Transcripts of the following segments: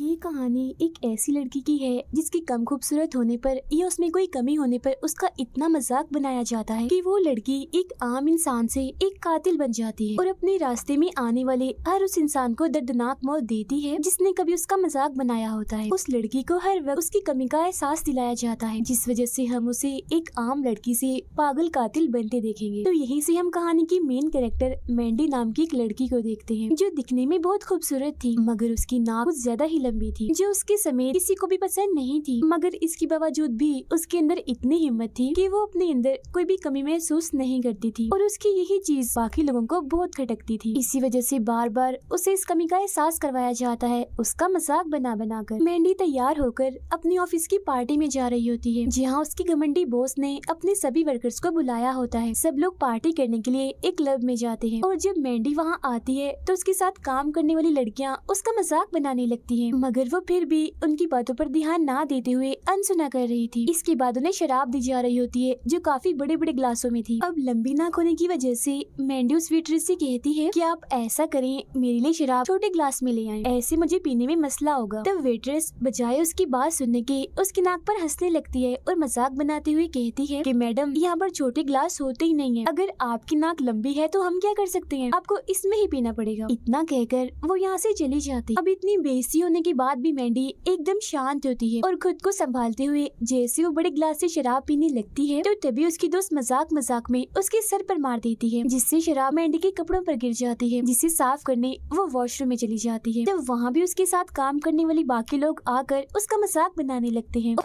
ये कहानी एक ऐसी लड़की की है जिसके कम खूबसूरत होने पर या उसमें कोई कमी होने पर उसका इतना मजाक बनाया जाता है कि वो लड़की एक आम इंसान से एक कातिल बन जाती है और अपने रास्ते में आने वाले हर उस इंसान को दर्दनाक मौत देती है जिसने कभी उसका मजाक बनाया होता है उस लड़की को हर वक्त उसकी कमी का एहसास दिलाया जाता है जिस वजह से हम उसे एक आम लड़की से पागल कातिल बनते देखेंगे तो यही से हम कहानी की मेन कैरेक्टर मैंडी नाम की एक लड़की को देखते हैं जो दिखने में बहुत खूबसूरत थी मगर उसकी नाक कुछ ज्यादा ही लंबी थी जो उसके समेत किसी को भी पसंद नहीं थी मगर इसके बावजूद भी उसके अंदर इतनी हिम्मत थी की वो अपने अंदर कोई भी कमी महसूस नहीं करती थी और उसकी यही चीज बाकी लोगों को बहुत खटकती थी इसी वजह से बार बार उसे इस कमी का एहसास करवाया जाता है उसका मजाक बना बना कर मेहंदी तैयार होकर अपनी ऑफिस की पार्टी में जा रही होती है जहाँ उसकी घमंडी बॉस ने अपने सभी वर्कर्स को बुलाया होता है सब लोग पार्टी करने के लिए एक क्लब में जाते हैं और जब मेहंदी वहाँ आती है तो उसके साथ काम करने वाली लड़कियाँ उसका मजाक बनाने लगती है मगर वो फिर भी उनकी बातों पर ध्यान ना देते हुए अनसुना कर रही थी इसके बाद उन्हें शराब दी जा रही होती है जो काफी बड़े बड़े ग्लासों में थी अब लंबी नाक होने की वजह से मैंडू स्वीट ऋषि कहती है कि आप ऐसा करें मेरे लिए शराब छोटे ग्लास में ले आए ऐसे मुझे पीने में मसला होगा तब वेट्रेस बजाय उसकी बात सुनने के उसकी नाक पर हंसने लगती है और मजाक बनाते हुए कहती है कि मैडम यहाँ पर छोटे ग्लास होते ही नहीं है अगर आपकी नाक लंबी है तो हम क्या कर सकते हैं आपको इसमें ही पीना पड़ेगा इतना कहकर वो यहाँ से चली जाती अब इतनी बेसी होने के बाद भी मेंढी एकदम शांत होती है और खुद को संभालते हुए जैसे वो बड़े ग्लास से शराब पीने लगती है तो तभी उसकी दोस्त मजाक मजाक में उसके सर पर मार देती है जिससे शराब मेंढी के कपड़ों पर गिर जाती है जिसे साफ करने वो वॉशरूम में चली जाती है तो वहाँ भी उसके साथ काम करने वाली बाकी लोग आकर उसका मजाक बनाने लगते है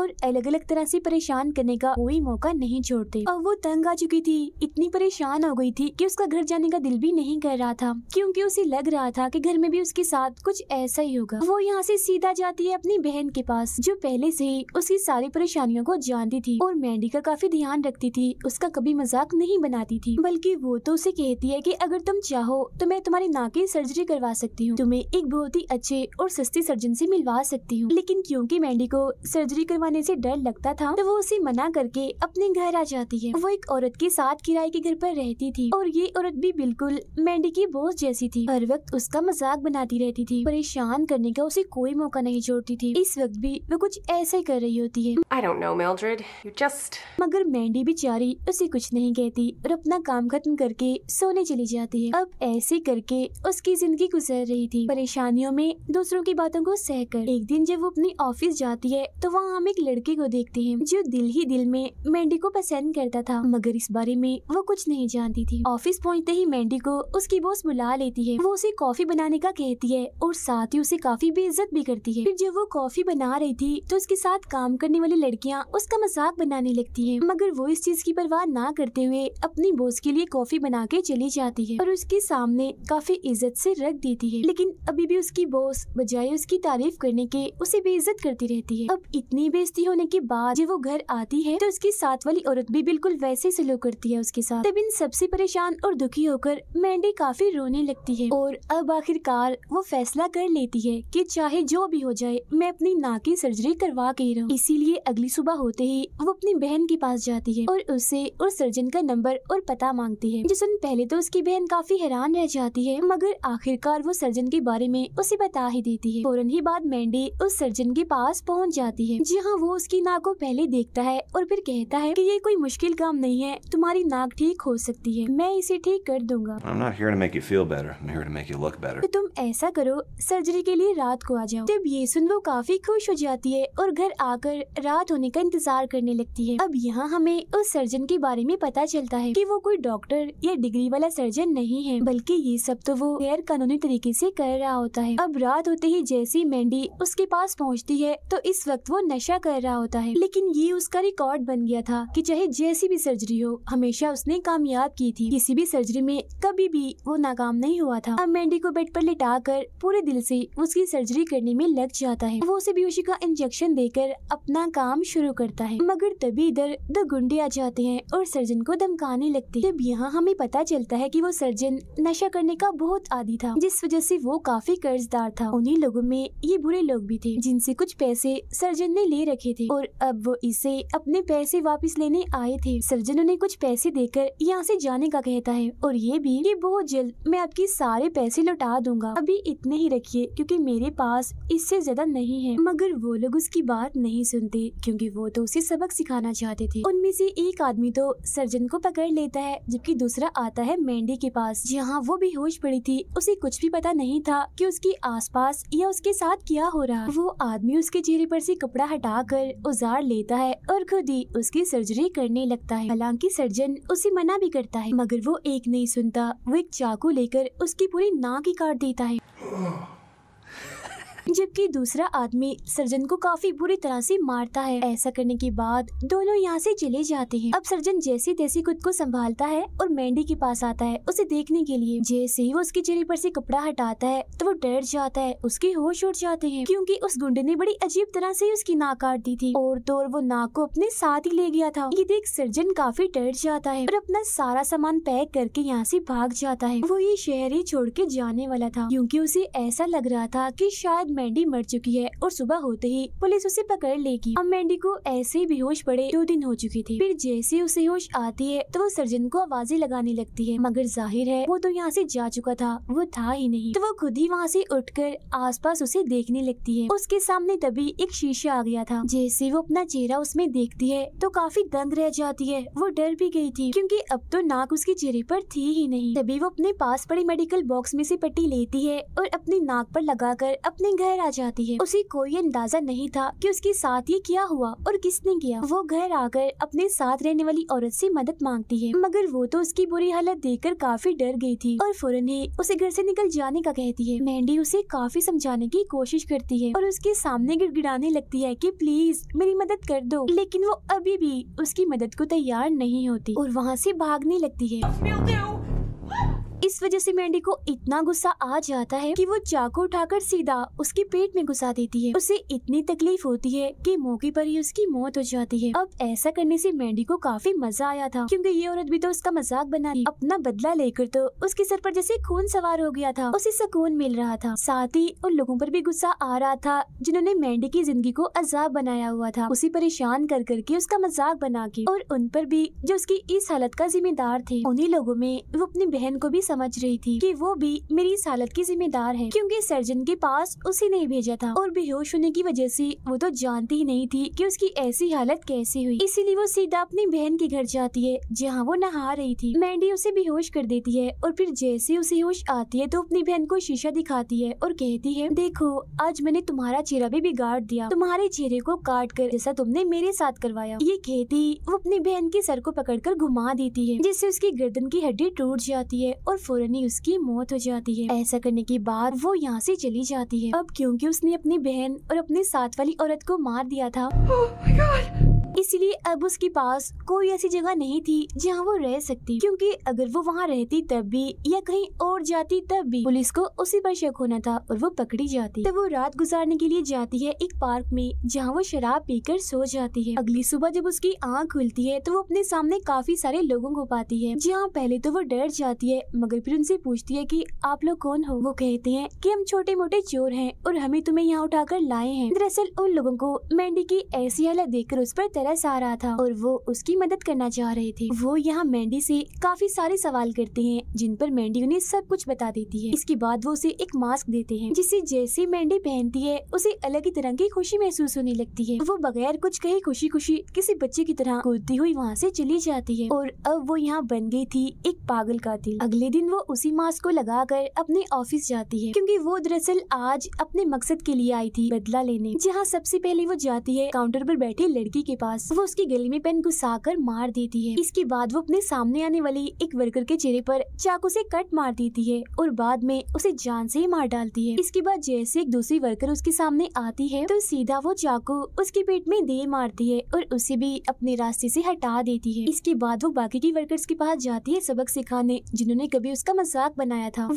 और अलग अलग तरह से परेशान करने का कोई मौका नहीं छोड़ते अब वो तंग आ चुकी थी इतनी परेशान हो गई थी कि उसका घर जाने का दिल भी नहीं कर रहा था क्योंकि उसे लग रहा था कि घर में भी उसके साथ कुछ ऐसा ही होगा वो यहाँ से सीधा जाती है अपनी बहन के पास जो पहले से ही उसकी सारी परेशानियों को जानती थी और मेहंदी का काफी ध्यान रखती थी उसका कभी मजाक नहीं बनाती थी बल्कि वो तो उसे कहती है की अगर तुम चाहो तो मैं तुम्हारी नाक की सर्जरी करवा सकती हूँ तुम्हें एक बहुत ही अच्छे और सस्ती सर्जन से मिलवा सकती हूँ लेकिन क्योंकि मेहंदी को सर्जरी करवाने आने से डर लगता था तो वो उसे मना करके अपने घर आ जाती है वो एक औरत के साथ किराए के घर पर रहती थी और ये औरत भी बिल्कुल मेंढी की बोझ जैसी थी हर वक्त उसका मजाक बनाती रहती थी परेशान करने का उसे कोई मौका नहीं छोड़ती थी इस वक्त भी वो कुछ ऐसा ही कर रही होती है I don't know, Mildred. You just... मगर मेंढी बेचारी उसे कुछ नहीं कहती और अपना काम खत्म करके सोने चली जाती है अब ऐसे करके उसकी जिंदगी गुजर रही थी परेशानियों में दूसरों की बातों को सह कर एक दिन जब वो अपनी ऑफिस जाती है तो वहाँ हम एक लड़के को देखते हैं जो दिल ही दिल में मैंडी को पसंद करता था मगर इस बारे में वो कुछ नहीं जानती थी ऑफिस पहुंचते ही मैंडी को उसकी बॉस बुला लेती है वो उसे कॉफी बनाने का कहती है और साथ ही उसे काफी बेइज्जत भी करती है फिर जब वो कॉफी बना रही थी तो उसके साथ काम करने वाली लड़कियाँ उसका मजाक बनाने लगती है मगर वो इस चीज की परवाह ना करते हुए अपनी बॉस के लिए कॉफी बना के चली जाती है और उसके सामने काफी इज्जत से रख देती है लेकिन अभी भी उसकी बॉस बजाय उसकी तारीफ करने के उसे बेइज्जत करती रहती है अब इतनी बेइज्जती होने के बाद जब वो घर आती है तो उसकी साथ वाली औरत भी बिल्कुल वैसे सलूक करती है उसके साथ तब इन सबसे परेशान और दुखी होकर मैंडी काफी रोने लगती है और अब आखिरकार वो फैसला कर लेती है कि चाहे जो भी हो जाए मैं अपनी नाक की सर्जरी करवा के रहूं इसीलिए अगली सुबह होते ही वो अपनी बहन के पास जाती है और उससे और सर्जन का नंबर और पता मांगती है जिसन पहले तो उसकी बहन काफी हैरान रह जाती है मगर आखिरकार वो सर्जन के बारे में उसे बता ही देती है फौरन ही बाद मैंडी उस सर्जन के पास पहुँच जाती है जी जहाँ वो उसकी नाक को पहले देखता है और फिर कहता है कि ये कोई मुश्किल काम नहीं है तुम्हारी नाक ठीक हो सकती है मैं इसे ठीक कर दूंगा तो तुम ऐसा करो सर्जरी के लिए रात को आ जाओ जब ये सुन वो काफी खुश हो जाती है और घर आकर रात होने का इंतजार करने लगती है अब यहाँ हमें उस सर्जन के बारे में पता चलता है की वो कोई डॉक्टर या डिग्री वाला सर्जन नहीं है बल्कि ये सब तो वो गैर कानूनी तरीके ऐसी कर रहा होता है अब रात होते ही जैसी मैंडी उसके पास पहुँचती है तो इस वक्त वो नशा कर रहा होता है लेकिन ये उसका रिकॉर्ड बन गया था कि चाहे जैसी भी सर्जरी हो हमेशा उसने कामयाब की थी किसी भी सर्जरी में कभी भी वो नाकाम नहीं हुआ था अब मैंडी को बेड पर लिटा कर पूरे दिल से उसकी सर्जरी करने में लग जाता है वो उसे बेहोशी का इंजेक्शन देकर अपना काम शुरू करता है मगर तभी इधर दो गुंडे आ जाते हैं और सर्जन को धमकाने लगते जब यहाँ हमें पता चलता है की वो सर्जन नशा करने का बहुत आदि था जिस वजह से वो काफी कर्जदार था उन्हीं लोगों में ये बुरे लोग भी थे जिनसे कुछ पैसे सर्जन ने ले रखे थे और अब वो इसे अपने पैसे वापस लेने आए थे सर्जन उन्हें कुछ पैसे देकर यहाँ से जाने का कहता है और ये भी कि बहुत जल्द मैं आपकी सारे पैसे लौटा दूंगा अभी इतने ही रखिए क्योंकि मेरे पास इससे ज्यादा नहीं है मगर वो लोग उसकी बात नहीं सुनते क्योंकि वो तो उसे सबक सिखाना चाहते थे उनमें से एक आदमी तो सर्जन को पकड़ लेता है जबकि दूसरा आता है मेंढी के पास जहाँ वो भी होश पड़ी थी उसे कुछ भी पता नहीं था कि उसके आसपास या उसके साथ क्या हो रहा वो आदमी उसके चेहरे पर से कपड़ा हटा आकर उजार लेता है और खुद ही उसकी सर्जरी करने लगता है हालांकि सर्जन उसे मना भी करता है मगर वो एक नहीं सुनता वो एक चाकू लेकर उसकी पूरी नाक ही काट देता है हाँ। जबकि दूसरा आदमी सर्जन को काफी बुरी तरह से मारता है ऐसा करने के बाद दोनों यहाँ से चले जाते हैं अब सर्जन जैसी तैसी खुद को संभालता है और मैंडी के पास आता है उसे देखने के लिए जैसे ही वो उसके चेहरे पर से कपड़ा हटाता है तो वो डर जाता है उसके होश उड़ जाते हैं क्योंकि उस गुंडे ने बड़ी अजीब तरह से उसकी नाक काट दी थी और तो और वो नाक को अपने साथ ही ले गया था ये देख सर्जन काफी डर जाता है और अपना सारा सामान पैक करके यहाँ से भाग जाता है वो ये शहर ही छोड़ के जाने वाला था क्योंकि उसे ऐसा लग रहा था कि शायद मैंडी मर चुकी है और सुबह होते ही पुलिस उसे पकड़ लेगी अब मैंडी को ऐसे ही बेहोश पड़े दो दिन हो चुके थे फिर जैसे उसे होश आती है तो वो सर्जन को आवाजें लगाने लगती है मगर जाहिर है वो तो यहाँ से जा चुका था वो था ही नहीं तो वो खुद ही वहाँ से उठकर आसपास उसे देखने लगती है उसके सामने तभी एक शीशा आ गया था जैसे वो अपना चेहरा उसमें देखती है तो काफी दंग रह जाती है वो डर भी गई थी क्योंकि अब तो नाक उसके चेहरे पर थी ही नहीं तभी वो अपने पास पड़े मेडिकल बॉक्स में से पट्टी लेती है और अपनी नाक पर लगाकर अपने घर आ जाती है उसे कोई अंदाजा नहीं था कि उसके साथ ये क्या हुआ और किसने किया वो घर आकर अपने साथ रहने वाली औरत से मदद मांगती है मगर वो तो उसकी बुरी हालत देखकर काफी डर गई थी और फौरन ही उसे घर से निकल जाने का कहती है मेहंडी उसे काफी समझाने की कोशिश करती है और उसके सामने गिड़गिड़ाने लगती है की प्लीज मेरी मदद कर दो लेकिन वो अभी भी उसकी मदद को तैयार नहीं होती और वहाँ से भागने लगती है इस वजह से मैंडी को इतना गुस्सा आ जाता है कि वो चाकू उठाकर सीधा उसके पेट में घुसा देती है उसे इतनी तकलीफ होती है कि मौके पर ही उसकी मौत हो जाती है अब ऐसा करने से मैंडी को काफी मजा आया था क्योंकि ये औरत भी तो उसका मजाक बना रही अपना बदला लेकर तो उसके सर पर जैसे खून सवार हो गया था उसे सुकून मिल रहा था साथ ही उन लोगों पर भी गुस्सा आ रहा था जिन्होंने मैंडी की जिंदगी को अजाब बनाया हुआ था उसे परेशान कर करके उसका मजाक बना के और उन पर भी जो उसकी इस हालत का जिम्मेदार थे उन्ही लोगों में वो अपनी बहन को भी समझ रही थी कि वो भी मेरी इस हालत की जिम्मेदार है क्योंकि सर्जन के पास उसे नहीं भेजा था और बेहोश होने की वजह से वो तो जानती ही नहीं थी कि उसकी ऐसी हालत कैसे हुई इसीलिए वो सीधा अपनी बहन के घर जाती है जहाँ वो नहा रही थी मैंडी उसे बेहोश कर देती है और फिर जैसे उसे होश आती है तो अपनी बहन को शीशा दिखाती है और कहती है देखो आज मैंने तुम्हारा चेहरा भी बिगाड़ दिया तुम्हारे चेहरे को काट कर जैसा तुमने मेरे साथ करवाया ये कहती वो अपनी बहन के सर को पकड़कर घुमा देती है जिससे उसकी गर्दन की हड्डी टूट जाती है और फौरन ही उसकी मौत हो जाती है ऐसा करने के बाद वो यहाँ से चली जाती है अब क्योंकि उसने अपनी बहन और अपने साथ वाली औरत को मार दिया था oh इसलिए अब उसके पास कोई ऐसी जगह नहीं थी जहाँ वो रह सकती क्योंकि अगर वो वहाँ रहती तब भी या कहीं और जाती तब भी पुलिस को उसी पर शक होना था और वो पकड़ी जाती तब वो रात गुजारने के लिए जाती है एक पार्क में जहाँ वो शराब पी सो जाती है अगली सुबह जब उसकी आँख खुलती है तो वो अपने सामने काफी सारे लोगों को पाती है जहाँ पहले तो वो डर जाती है मगर फिर उनसे पूछती है की आप लोग कौन हो वो कहते हैं की हम छोटे मोटे चोर है और हमें तुम्हें यहाँ उठा लाए हैं दरअसल उन लोगों को मेंढी की ऐसी हालत देखकर उस पर तरह तरस आ रहा था और वो उसकी मदद करना चाह रहे थे वो यहाँ मैंडी से काफी सारे सवाल करते हैं जिन पर मैंडी उन्हें सब कुछ बता देती है इसके बाद वो उसे एक मास्क देते हैं जिसे जैसे मैंडी पहनती है उसे अलग ही तरह की खुशी महसूस होने लगती है वो बगैर कुछ कहे खुशी खुशी किसी बच्चे की तरह कूदती हुई वहाँ से चली जाती है और अब वो यहाँ बन गई थी एक पागल कातिल अगले दिन वो उसी मास्क को लगा कर अपने ऑफिस जाती है क्योंकि वो दरअसल आज अपने मकसद के लिए आई थी बदला लेने जहाँ सबसे पहले वो जाती है काउंटर पर बैठी लड़की के पास पास वो उसकी गले में पेन घुसा कर मार देती है इसके बाद वो अपने सामने आने वाली एक वर्कर के चेहरे पर चाकू से कट मार देती है और बाद में उसे जान से ही मार डालती है इसके बाद जैसे एक दूसरी वर्कर उसके सामने आती है तो सीधा वो चाकू उसके पेट में दे मारती है और उसे भी अपने रास्ते से हटा देती है इसके बाद वो बाकी की वर्कर्स के पास जाती है सबक सिखाने जिन्होंने कभी उसका मजाक बनाया था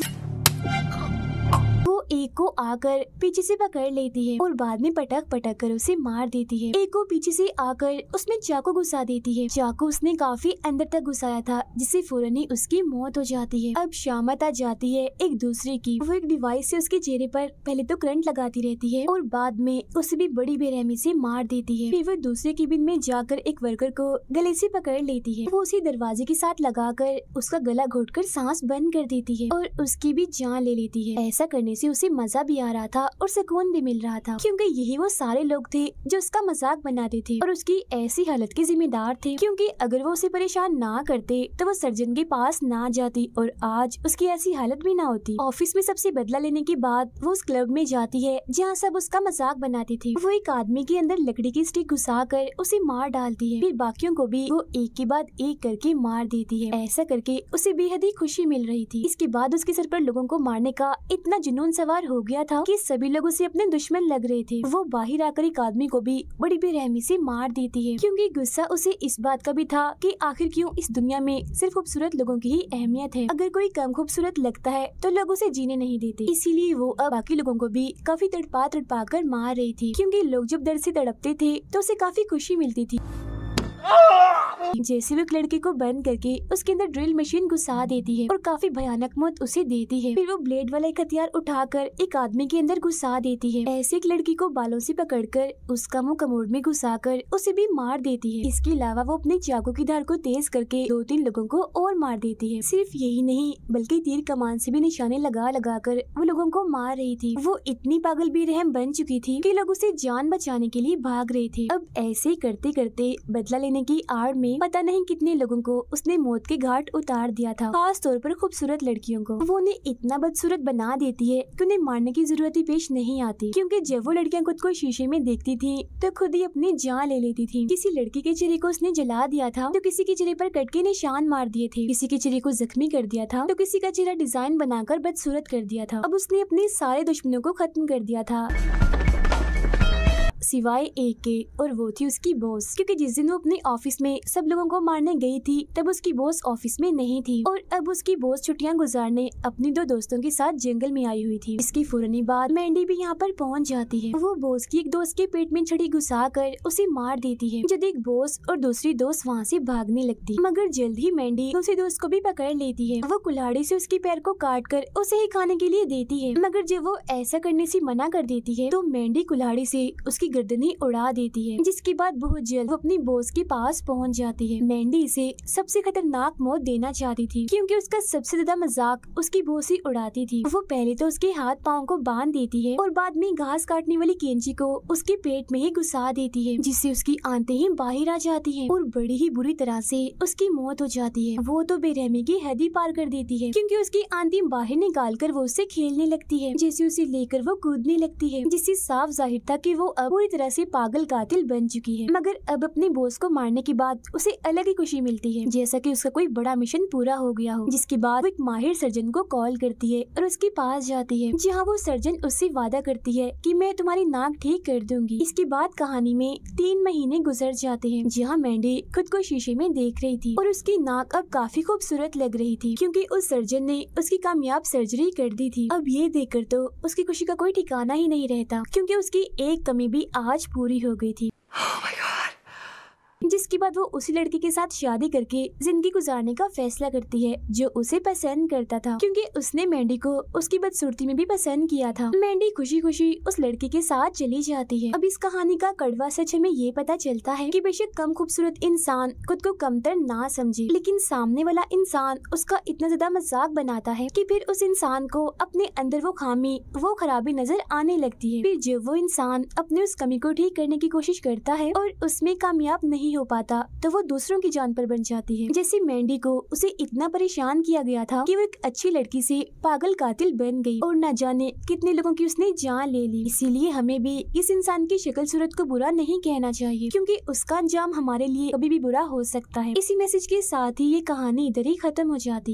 एक को आकर पीछे से पकड़ लेती है और बाद में पटक पटक कर उसे मार देती है एक को पीछे से आकर उसमें चाकू घुसा देती है चाकू उसने काफी अंदर तक घुसाया था जिससे फौरन ही उसकी मौत हो जाती है अब श्यामत आ जाती है एक दूसरे की वो एक डिवाइस से उसके चेहरे पर पहले तो करंट लगाती रहती है और बाद में उसे भी बड़ी बेरहमी से मार देती है फिर वो दूसरे केबिन में जाकर एक वर्कर को गले से पकड़ लेती है वो उसे दरवाजे के साथ लगाकर उसका गला घोट कर सांस बंद कर देती है और उसकी भी जान ले लेती है ऐसा करने से उसे मजा भी आ रहा था और सुकून भी मिल रहा था क्योंकि यही वो सारे लोग थे जो उसका मजाक बनाते थे और उसकी ऐसी हालत के जिम्मेदार थे क्योंकि अगर वो उसे परेशान ना करते तो वो सर्जन के पास ना जाती और आज उसकी ऐसी हालत भी ना होती ऑफिस में सबसे बदला लेने के बाद वो उस क्लब में जाती है जहाँ सब उसका मजाक बनाती थी वो एक आदमी के अंदर लकड़ी की स्टिक घुसा कर उसे मार डालती है फिर बाकियों को भी वो एक के बाद एक करके मार देती है ऐसा करके उसे बेहद ही खुशी मिल रही थी इसके बाद उसके सर पर लोगों को मारने का इतना जुनून सा सवार हो गया था कि सभी लोग उसे अपने दुश्मन लग रहे थे वो बाहर आकर एक आदमी को भी बड़ी बेरहमी से मार देती है क्योंकि गुस्सा उसे इस बात का भी था कि आखिर क्यों इस दुनिया में सिर्फ खूबसूरत लोगों की ही अहमियत है अगर कोई कम खूबसूरत लगता है तो लोग उसे जीने नहीं देते इसीलिए वो अब बाकी लोगों को भी काफी तड़पा तड़पा कर मार रही थी क्योंकि लोग जब दर्द से तड़पते थे तो उसे काफी खुशी मिलती थी जैसे वो एक लड़के को बंद करके उसके अंदर ड्रिल मशीन घुसा देती है और काफी भयानक मौत उसे देती है फिर वो ब्लेड वाला एक हथियार उठाकर एक आदमी के अंदर घुसा देती है ऐसे एक लड़की को बालों से पकड़कर उसका मुंह कमोड में घुसा कर उसे भी मार देती है इसके अलावा वो अपने चाकू की धार को तेज करके दो तीन लोगों को और मार देती है सिर्फ यही नहीं बल्कि तीर कमान से भी निशाने लगा लगा कर वो लोगों को मार रही थी वो इतनी पागल भी रहम बन चुकी थी की लोग उसे जान बचाने के लिए भाग रहे थे अब ऐसे करते करते बदला लेने कहने की आड़ में पता नहीं कितने लोगों को उसने मौत के घाट उतार दिया था खास तौर पर खूबसूरत लड़कियों को वो उन्हें इतना बदसूरत बना देती है कि उन्हें मारने की जरूरत ही पेश नहीं आती क्योंकि जब वो लड़कियां खुद को शीशे में देखती थी तो खुद ही अपनी जान ले लेती थी किसी लड़की के चेहरे को उसने जला दिया था तो किसी के चेहरे पर कट के निशान मार दिए थे किसी के चेहरे को जख्मी कर दिया था तो किसी का चेहरा डिजाइन बनाकर बदसूरत कर दिया था अब उसने अपने सारे दुश्मनों को खत्म कर दिया था सिवाय एक के और वो थी उसकी बॉस क्योंकि जिस दिन वो अपने ऑफिस में सब लोगों को मारने गई थी तब उसकी बॉस ऑफिस में नहीं थी और अब उसकी बॉस छुट्टियां गुजारने अपने दो दोस्तों के साथ जंगल में आई हुई थी इसकी फुरनी बाद मैंडी भी यहाँ पर पहुँच जाती है वो बॉस की एक दोस्त के पेट में छड़ी घुसा कर उसे मार देती है जब एक बॉस और दूसरी दोस्त वहाँ से भागने लगती मगर जल्द ही मैंडी दूसरी दोस्त को भी पकड़ लेती है वो कुल्हाड़ी से उसके पैर को काट कर उसे ही खाने के लिए देती है मगर जब वो ऐसा करने से मना कर देती है तो मैंडी कुल्हाड़ी से उसकी गर्दनी उड़ा देती है जिसके बाद बहुत जल्द वो अपनी बोस के पास पहुंच जाती है मैंडी इसे सबसे खतरनाक मौत देना चाहती थी क्योंकि उसका सबसे ज्यादा मजाक उसकी बोस ही उड़ाती थी वो पहले तो उसके हाथ पाँव को बांध देती है और बाद में घास काटने वाली केंची को उसके पेट में ही घुसा देती है जिससे उसकी आंते ही बाहर आ जाती है और बड़ी ही बुरी तरह से उसकी मौत हो जाती है वो तो बेरहमी की हदी पार कर देती है क्योंकि उसकी आंती बाहर निकाल कर वो उससे खेलने लगती है जैसे उसे लेकर वो कूदने लगती है जिससे साफ जाहिर था की वो अब पूरी तरह से पागल कातिल बन चुकी है मगर अब अपने बोस को मारने के बाद उसे अलग ही खुशी मिलती है जैसा कि उसका कोई बड़ा मिशन पूरा हो गया हो जिसके बाद वो एक माहिर सर्जन को कॉल करती है और उसके पास जाती है जहाँ वो सर्जन उससे वादा करती है की मैं तुम्हारी नाक ठीक कर दूंगी इसके बाद कहानी में तीन महीने गुजर जाते हैं जहाँ मैंडी खुद को शीशे में देख रही थी और उसकी नाक अब काफी खूबसूरत लग रही थी क्यूँकी उस सर्जन ने उसकी कामयाब सर्जरी कर दी थी अब ये देखकर तो उसकी खुशी का कोई ठिकाना ही नहीं रहता क्योंकि उसकी एक कमी भी आज पूरी हो गई थी oh जिसके बाद वो उसी लड़के के साथ शादी करके जिंदगी गुजारने का फैसला करती है जो उसे पसंद करता था क्योंकि उसने मेहंडी को उसकी बदसूरती में भी पसंद किया था मेहंडी खुशी खुशी उस लड़के के साथ चली जाती है अब इस कहानी का कड़वा सच हमें ये पता चलता है कि बेशक कम खूबसूरत इंसान खुद को कमतर ना समझे लेकिन सामने वाला इंसान उसका इतना ज्यादा मजाक बनाता है कि फिर उस इंसान को अपने अंदर वो खामी वो खराबी नजर आने लगती है फिर जब वो इंसान अपने उस कमी को ठीक करने की कोशिश करता है और उसमें कामयाब नहीं हो हो पाता तो वो दूसरों की जान पर बन जाती है जैसे मैंडी को उसे इतना परेशान किया गया था कि वो एक अच्छी लड़की से पागल कातिल बन गई और न जाने कितने लोगों की उसने जान ले ली इसीलिए हमें भी इस इंसान की शक्ल सूरत को बुरा नहीं कहना चाहिए क्योंकि उसका अंजाम हमारे लिए कभी भी बुरा हो सकता है इसी मैसेज के साथ ही ये कहानी इधर ही खत्म हो जाती